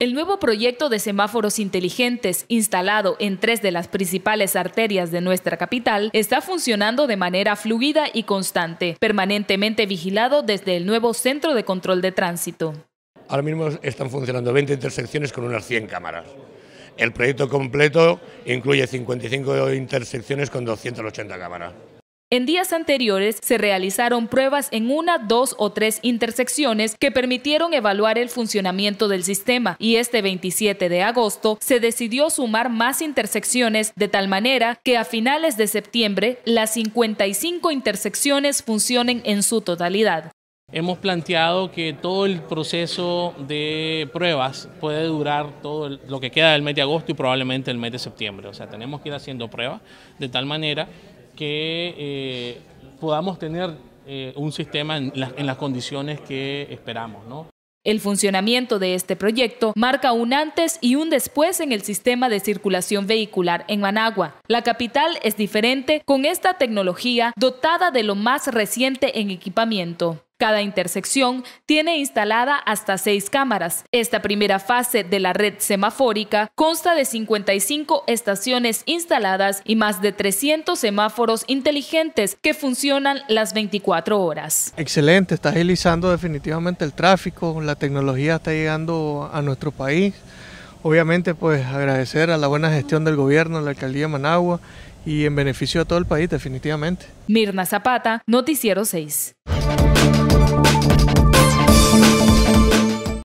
El nuevo proyecto de semáforos inteligentes instalado en tres de las principales arterias de nuestra capital está funcionando de manera fluida y constante, permanentemente vigilado desde el nuevo Centro de Control de Tránsito. Ahora mismo están funcionando 20 intersecciones con unas 100 cámaras. El proyecto completo incluye 55 intersecciones con 280 cámaras. En días anteriores se realizaron pruebas en una, dos o tres intersecciones que permitieron evaluar el funcionamiento del sistema y este 27 de agosto se decidió sumar más intersecciones de tal manera que a finales de septiembre las 55 intersecciones funcionen en su totalidad. Hemos planteado que todo el proceso de pruebas puede durar todo lo que queda del mes de agosto y probablemente el mes de septiembre. O sea, tenemos que ir haciendo pruebas de tal manera que eh, podamos tener eh, un sistema en, las condiciones que esperamos. El funcionamiento de este proyecto marca un antes y un después en el sistema de circulación vehicular en Managua. La capital es diferente con esta tecnología dotada de lo más reciente en equipamiento. Cada intersección tiene instalada hasta seis cámaras. Esta primera fase de la red semafórica consta de 55 estaciones instaladas y más de 300 semáforos inteligentes que funcionan las 24 horas. Excelente, está agilizando definitivamente el tráfico, la tecnología está llegando a nuestro país. Obviamente, pues agradecer a la buena gestión del gobierno, la alcaldía de Managua y en beneficio de todo el país, definitivamente. Mirna Zapata, Noticiero 6.